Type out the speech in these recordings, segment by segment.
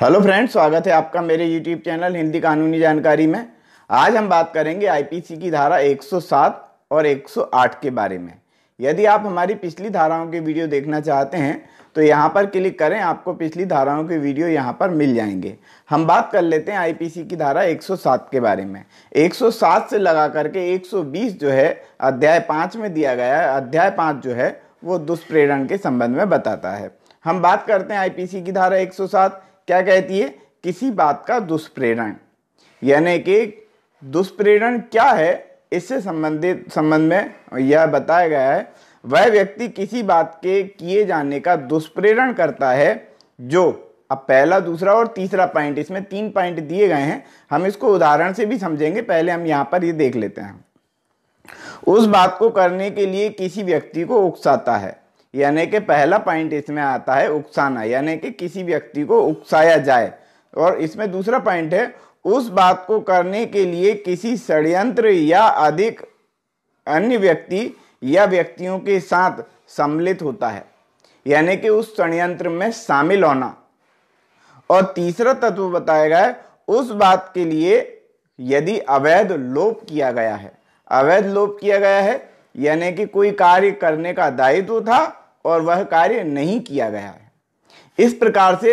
hello friends स्वागत है आपका मेरे यूट्यूब चैनल हिंदी कानूनी जानकारी में आज हम बात करेंगे आईपीसी की धारा 107 और 108 के बारे में यदि आप हमारी पिछली धाराओं के वीडियो देखना चाहते हैं तो यहाँ पर क्लिक करें आपको पिछली धाराओं के वीडियो यहाँ पर मिल जाएंगे हम बात कर लेते हैं आईपीसी की धारा 107 के बारे में 107 से लगा करके 120 जो है अध्याय पाँच में दिया गया है अध्याय पाँच जो है वो दुष्प्रेरण के संबंध में बताता है हम बात करते हैं आईपीसी की धारा 107 क्या कहती है किसी बात का दुष्प्रेरण यानी कि दुष्प्रेरण क्या है इससे संबंधित संबंध में यह बताया गया है वह व्यक्ति किसी बात के किए जाने का दुष्प्रेरण करता है जो अब पहला दूसरा और तीसरा पॉइंट इसमें तीन पॉइंट दिए गए हैं हम इसको उदाहरण से भी समझेंगे पहले हम यहाँ पर ये देख लेते हैं उस बात को करने के लिए किसी व्यक्ति को उकसाता है यानी कि पहला पॉइंट इसमें आता है उकसाना यानी कि किसी व्यक्ति को उकसाया जाए और इसमें दूसरा पॉइंट है उस बात को करने के लिए किसी षड्यंत्र या अधिक अन्य व्यक्ति या व्यक्तियों के साथ सम्मिलित होता है यानी कि उस षड्यंत्र में शामिल होना और तीसरा तत्व बताया गया है उस बात के लिए यदि अवैध लोप किया गया है अवैध लोप किया गया है यानी कि कोई कार्य करने का दायित्व था और वह कार्य नहीं किया गया है इस प्रकार से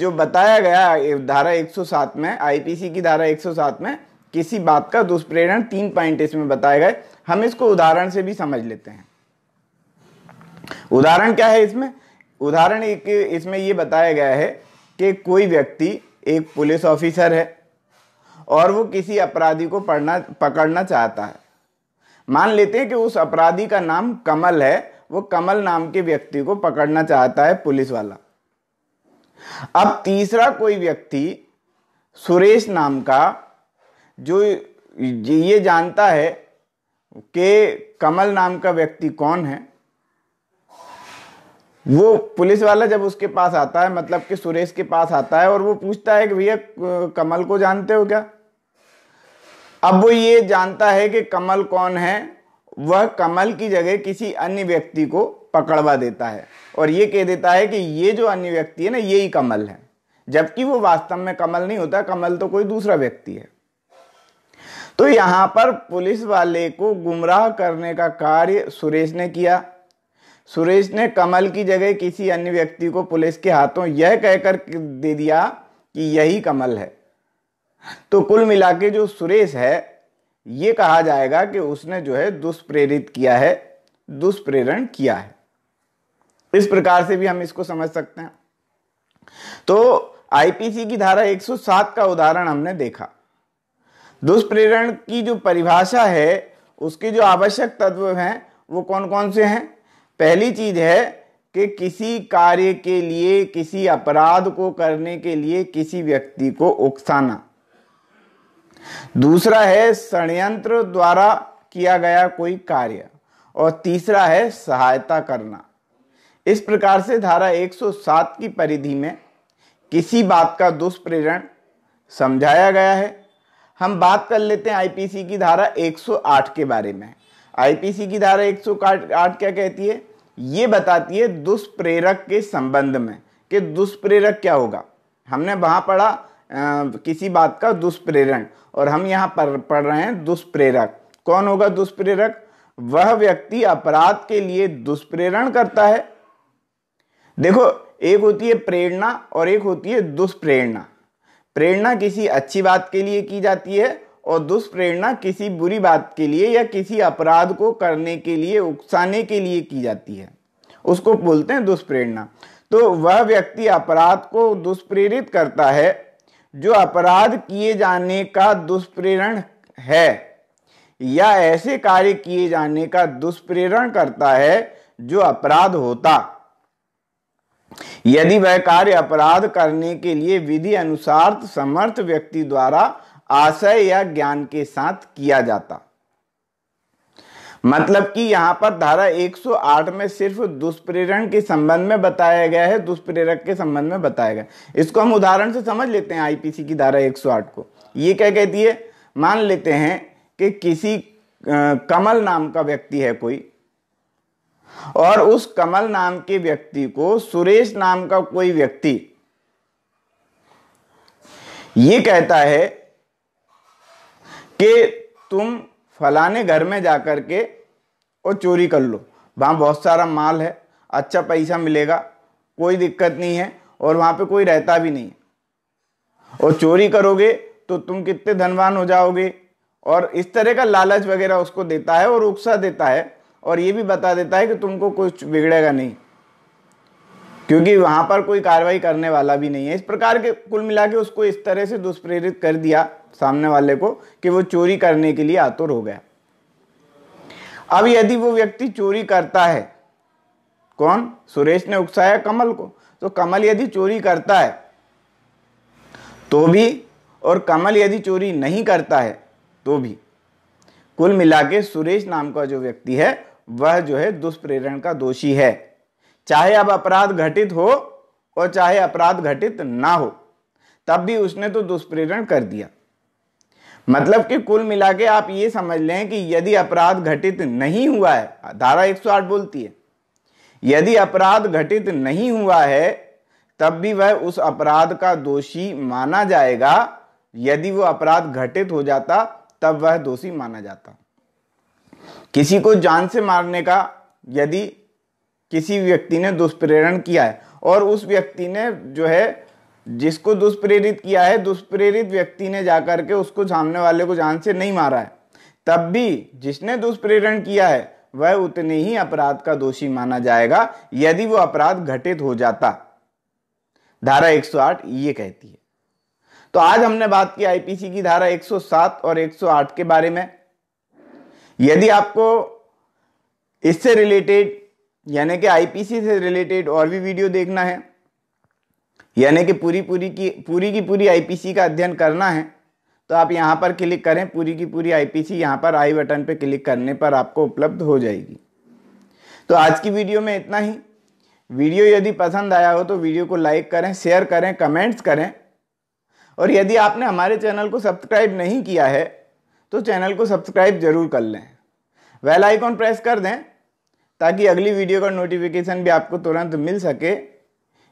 जो बताया गया धारा 107 में आईपीसी की धारा 107 में किसी बात का दुष्प्रेरण तीन पॉइंट इसमें बताए गए हम इसको उदाहरण से भी समझ लेते हैं उदाहरण क्या है इसमें उदाहरण एक इसमें यह बताया गया है कि कोई व्यक्ति एक पुलिस ऑफिसर है और वो किसी अपराधी को पढ़ना पकड़ना चाहता है मान लेते हैं कि उस अपराधी का नाम कमल है वो कमल नाम के व्यक्ति को पकड़ना चाहता है पुलिस वाला अब तीसरा कोई व्यक्ति सुरेश नाम का जो ये जानता है कि कमल नाम का व्यक्ति कौन है वो पुलिस वाला जब उसके पास आता है मतलब कि सुरेश के पास आता है और वो पूछता है कि भैया कमल को जानते हो क्या अब वो ये जानता है कि कमल कौन है वह कमल की जगह किसी अन्य व्यक्ति को पकड़वा देता है और ये कह देता है कि ये जो अन्य व्यक्ति है ना ये ही कमल है जबकि वो वास्तव में कमल नहीं होता कमल तो कोई दूसरा व्यक्ति है तो यहां पर पुलिस वाले को गुमराह करने का कार्य सुरेश ने किया सुरेश ने कमल की जगह किसी अन्य व्यक्ति को पुलिस के हाथों यह कहकर दे दिया कि यही कमल है तो कुल मिला के जो सुरेश है ये कहा जाएगा कि उसने जो है दुष्प्रेरित किया है दुष्प्रेरण किया है इस प्रकार से भी हम इसको समझ सकते हैं तो आईपीसी की धारा 107 का उदाहरण हमने देखा दुष्प्रेरण की जो परिभाषा है उसके जो आवश्यक तत्व हैं वो कौन कौन से हैं पहली चीज है कि किसी कार्य के लिए किसी अपराध को करने के लिए किसी व्यक्ति को उकसाना दूसरा है षडयंत्र द्वारा किया गया कोई कार्य और तीसरा है सहायता करना इस प्रकार से धारा 107 की परिधि में किसी बात का दुष्प्रेरण समझाया गया है हम बात कर लेते हैं आईपीसी की धारा 108 के बारे में आईपीसी की धारा 108 क्या कहती है ये बताती है दुष्प्रेरक के संबंध में कि दुष्प्रेरक क्या होगा हमने वहाँ पढ़ा किसी बात का दुष्प्रेरण और हम यहाँ पर पढ़ रहे हैं दुष्प्रेरक कौन होगा दुष्प्रेरक वह व्यक्ति अपराध के लिए दुष्प्रेरण करता है देखो एक होती है प्रेरणा और एक होती है दुष्प्रेरणा प्रेरणा किसी अच्छी बात के लिए की जाती है और दुष्प्रेरणा किसी बुरी बात के लिए या किसी अपराध को करने के लिए उकसाने के लिए की जाती है उसको बोलते हैं दुष्प्रेरणा तो वह व्यक्ति अपराध को दुष्प्रेरित करता है जो अपराध किए जाने का दुष्प्रेरण है या ऐसे कार्य किए जाने का दुष्प्रेरण करता है जो अपराध होता यदि वह कार्य अपराध करने के लिए विधि अनुसार समर्थ व्यक्ति द्वारा आशय या ज्ञान के साथ किया जाता मतलब कि यहाँ पर धारा 108 में सिर्फ दुष्प्रेरण के संबंध में बताया गया है दुष्प्रेरक के संबंध में बताया गया इसको हम उदाहरण से समझ लेते हैं आईपीसी की धारा 108 को ये क्या कहती है मान लेते हैं कि किसी कमल नाम का व्यक्ति है कोई और उस कमल नाम के व्यक्ति को सुरेश नाम का कोई व्यक्ति ये कहता है कि तुम फलाने घर में जाकर के और चोरी कर लो वहाँ बहुत सारा माल है अच्छा पैसा मिलेगा कोई दिक्कत नहीं है और वहाँ पे कोई रहता भी नहीं और चोरी करोगे तो तुम कितने धनवान हो जाओगे और इस तरह का लालच वगैरह उसको देता है और उकसा देता है और ये भी बता देता है कि तुमको कुछ बिगड़ेगा नहीं क्योंकि वहाँ पर कोई कार्रवाई करने वाला भी नहीं है इस प्रकार के कुल मिला के उसको इस तरह से दुष्प्रेरित कर दिया सामने वाले को कि वो चोरी करने के लिए आतुर हो गया अब यदि वो व्यक्ति चोरी करता है कौन सुरेश ने उकसाया कमल को तो कमल यदि चोरी करता है तो भी और कमल यदि चोरी नहीं करता है तो भी कुल मिला के सुरेश नाम का जो व्यक्ति है वह जो है दुष्प्रेरण का दोषी है चाहे अब अपराध घटित हो और चाहे अपराध घटित ना हो तब भी उसने तो दुष्प्रेरण कर दिया मतलब कि कुल मिला के आप ये समझ लें कि यदि अपराध घटित नहीं हुआ है धारा 108 बोलती है यदि अपराध घटित नहीं हुआ है तब भी वह उस अपराध का दोषी माना जाएगा यदि वो अपराध घटित हो जाता तब वह दोषी माना जाता किसी को जान से मारने का यदि किसी व्यक्ति ने दुष्प्रेरण किया है और उस व्यक्ति ने जो है जिसको दुष्प्रेरित किया है दुष्प्रेरित व्यक्ति ने जाकर के उसको सामने वाले को जान से नहीं मारा है तब भी जिसने दुष्प्रेरण किया है वह उतने ही अपराध का दोषी माना जाएगा यदि वह अपराध घटित हो जाता धारा 108 ये कहती है तो आज हमने बात की आईपीसी की धारा 107 और 108 के बारे में यदि आपको इससे रिलेटेड यानी कि आईपीसी से रिलेटेड और भी वीडियो देखना है यानी कि पूरी पूरी की पूरी की पूरी आईपीसी का अध्ययन करना है तो आप यहाँ पर क्लिक करें पूरी की पूरी आईपीसी यहाँ पर आई बटन पर क्लिक करने पर आपको उपलब्ध हो जाएगी तो आज की वीडियो में इतना ही वीडियो यदि पसंद आया हो तो वीडियो को लाइक करें शेयर करें कमेंट्स करें और यदि आपने हमारे चैनल को सब्सक्राइब नहीं किया है तो चैनल को सब्सक्राइब जरूर कर लें वेल आइकॉन प्रेस कर दें ताकि अगली वीडियो का नोटिफिकेशन भी आपको तुरंत मिल सके